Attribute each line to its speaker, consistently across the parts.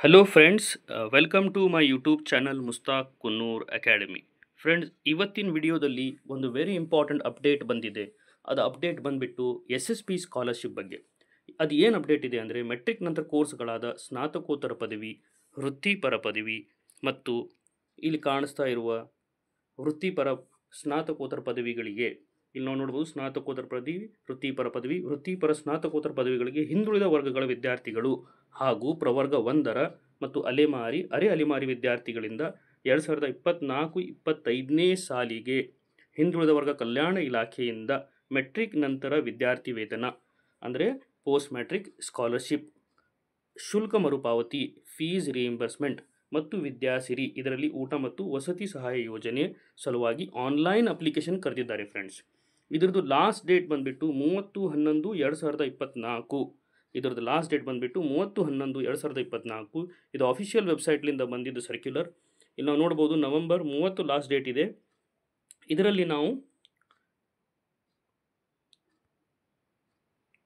Speaker 1: hello friends welcome to my YouTube channel Mushtaq Kunnur academy friends ಇವತ್ತಿನ ವಿಡಿಯೋದಲ್ಲಿ ಒಂದು ವೆರಿ ಇಂಪಾರ್ಟೆಂಟ್ ಅಪ್ಡೇಟ್ ಬಂದಿದೆ ಅದು ಅಪ್ಡೇಟ್ ಬಂದುಬಿಟ್ಟು ಎಸ್ ಎಸ್ ಪಿ ಸ್ಕಾಲರ್ಶಿಪ್ ಬಗ್ಗೆ ಅದು ಏನು ಅಪ್ಡೇಟ್ ಇದೆ ಅಂದರೆ ಮೆಟ್ರಿಕ್ ನಂತರ ಕೋರ್ಸ್ಗಳಾದ ಸ್ನಾತಕೋತ್ತರ ಪದವಿ ವೃತ್ತಿಪರ ಪದವಿ ಮತ್ತು ಇಲ್ಲಿ ಕಾಣಿಸ್ತಾ ಇರುವ ವೃತ್ತಿಪರ ಸ್ನಾತಕೋತ್ತರ ಪದವಿಗಳಿಗೆ ಇಲ್ಲಿ ನಾವು ನೋಡ್ಬೋದು ಸ್ನಾತಕೋತ್ತರ ಪದವಿ ವೃತ್ತಿಪರ ಪದವಿ ವೃತ್ತಿಪರ ಸ್ನಾತಕೋತ್ತರ ಪದವಿಗಳಿಗೆ ಹಿಂದುಳಿದ ವರ್ಗಗಳ ವಿದ್ಯಾರ್ಥಿಗಳು ಹಾಗೂ ಪ್ರವರ್ಗ ಒಂದರ ಮತ್ತು ಅಲೆಮಾರಿ ಅರೆ ಅಲೆಮಾರಿ ವಿದ್ಯಾರ್ಥಿಗಳಿಂದ ಎರಡು ಸಾವಿರದ ಇಪ್ಪತ್ತ್ನಾಲ್ಕು ಇಪ್ಪತ್ತೈದನೇ ಸಾಲಿಗೆ ಹಿಂದುಳಿದ ವರ್ಗ ಕಲ್ಯಾಣ ಇಲಾಖೆಯಿಂದ ಮೆಟ್ರಿಕ್ ನಂತರ ವಿದ್ಯಾರ್ಥಿ ವೇತನ ಅಂದರೆ ಪೋಸ್ಟ್ ಮ್ಯಾಟ್ರಿಕ್ ಸ್ಕಾಲರ್ಶಿಪ್ ಶುಲ್ಕ ಮರುಪಾವತಿ ಫೀಸ್ ರಿಇಂಬರ್ಸ್ಮೆಂಟ್ ಮತ್ತು ವಿದ್ಯಾಸಿರಿ ಇದರಲ್ಲಿ ಊಟ ಮತ್ತು ವಸತಿ ಸಹಾಯ ಯೋಜನೆ ಸಲುವಾಗಿ ಆನ್ಲೈನ್ ಅಪ್ಲಿಕೇಶನ್ ಕರೆದಿದ್ದಾರೆ ಫ್ರೆಂಡ್ಸ್ ಇದರದ್ದು ಲಾಸ್ಟ್ ಡೇಟ್ ಬಂದುಬಿಟ್ಟು ಮೂವತ್ತು ಹನ್ನೊಂದು ಎರಡು ಸಾವಿರದ ಇಪ್ಪತ್ತ್ನಾಲ್ಕು ಇದರದ್ದು ಲಾಸ್ಟ್ ಡೇಟ್ ಬಂದುಬಿಟ್ಟು ಮೂವತ್ತು ಹನ್ನೊಂದು ಎರಡು ಸಾವಿರದ ಇಪ್ಪತ್ತ್ನಾಲ್ಕು ಇದು ಅಫಿಷಿಯಲ್ ವೆಬ್ಸೈಟ್ಲಿಂದ ಬಂದಿದ್ದು ಸರ್ಕ್ಯುಲರ್ ಇಲ್ಲಿ ನಾವು ನೋಡ್ಬೋದು ನವೆಂಬರ್ ಮೂವತ್ತು ಲಾಸ್ಟ್ ಡೇಟ್ ಇದೆ ಇದರಲ್ಲಿ ನಾವು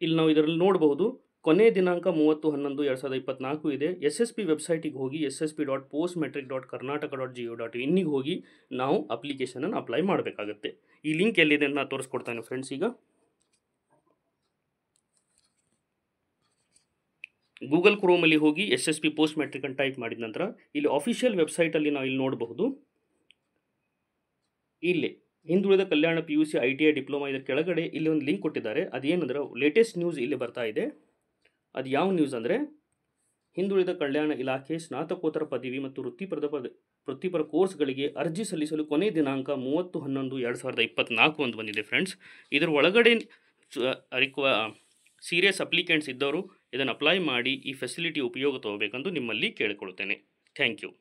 Speaker 1: ಇಲ್ಲಿ ನಾವು ಇದರಲ್ಲಿ ನೋಡಬಹುದು ಕೊನೆ ದಿನಾಂಕ ಮೂವತ್ತು ಹನ್ನೊಂದು ಎರಡು ಸಾವಿರದ ಇಪ್ಪತ್ನಾಲ್ಕು ಇದೆ ಎಸ್ ಎಸ್ ಪಿ ವೆಬ್ಸೈಟಿಗೆ ಹೋಗಿ S S P dot post matric dot Karnataka dot gov dot ಇನ್ನಿಗೆ ಹೋಗಿ ನಾವು ಅಪ್ಲಿಕೇಶನನ್ನು ಅಪ್ಲೈ ಮಾಡಬೇಕಾಗುತ್ತೆ ಈ ಲಿಂಕ್ ಎಲ್ಲಿದೆ ಅಂತ ನಾನು ತೋರಿಸ್ಕೊಡ್ತಾನೆ ಫ್ರೆಂಡ್ಸ್ ಈಗ ಗೂಗಲ್ ಕ್ರೋಮಲ್ಲಿ ಹೋಗಿ S S P post matric ಅಂತ ಟೈಪ್ ಮಾಡಿದ ನಂತರ ಇಲ್ಲಿ ಅಫಿಷಿಯಲ್ ವೆಬ್ಸೈಟಲ್ಲಿ ನಾವು ಇಲ್ಲಿ ನೋಡಬಹುದು ಇಲ್ಲಿ ಹಿಂದುಳಿದ ಕಲ್ಯಾಣ P U C I T I diploma ಇದರ ಕೆಳಗಡೆ ಇಲ್ಲಿ ಒಂದು ಲಿಂಕ್ ಕೊಟ್ಟಿದ್ದಾರೆ ಅದೇನಂದ್ರೆ ಲೇಟೆಸ್ಟ್ ನ್ಯೂಸ್ ಇಲ್ಲಿ ಬರ್ತಾ ಇದೆ ಅದು ಯಾವ ನ್ಯೂಸ್ ಅಂದರೆ ಹಿಂದುಳಿದ ಕಲ್ಯಾಣ ಇಲಾಖೆ ಸ್ನಾತಕೋತ್ತರ ಪದವಿ ಮತ್ತು ವೃತ್ತಿಪರದ ಪದ ವೃತ್ತಿಪರ ಕೋರ್ಸ್ಗಳಿಗೆ ಅರ್ಜಿ ಸಲ್ಲಿಸಲು ಕೊನೆ ದಿನಾಂಕ ಮೂವತ್ತು ಹನ್ನೊಂದು ಎರಡು ಸಾವಿರದ ಇಪ್ಪತ್ತ್ನಾಲ್ಕು ಅಂತ ಬಂದಿದೆ ಫ್ರೆಂಡ್ಸ್ ಇದರ ಒಳಗಡೆ ರಿಕ್ವ ಸೀರಿಯಸ್ ಅಪ್ಲಿಕೆಂಟ್ಸ್ ಇದ್ದವರು ಇದನ್ನು ಅಪ್ಲೈ ಮಾಡಿ ಈ ಫೆಸಿಲಿಟಿ ಉಪಯೋಗ ತಗೋಬೇಕೆಂದು ನಿಮ್ಮಲ್ಲಿ ಕೇಳಿಕೊಳ್ತೇನೆ ಥ್ಯಾಂಕ್ ಯು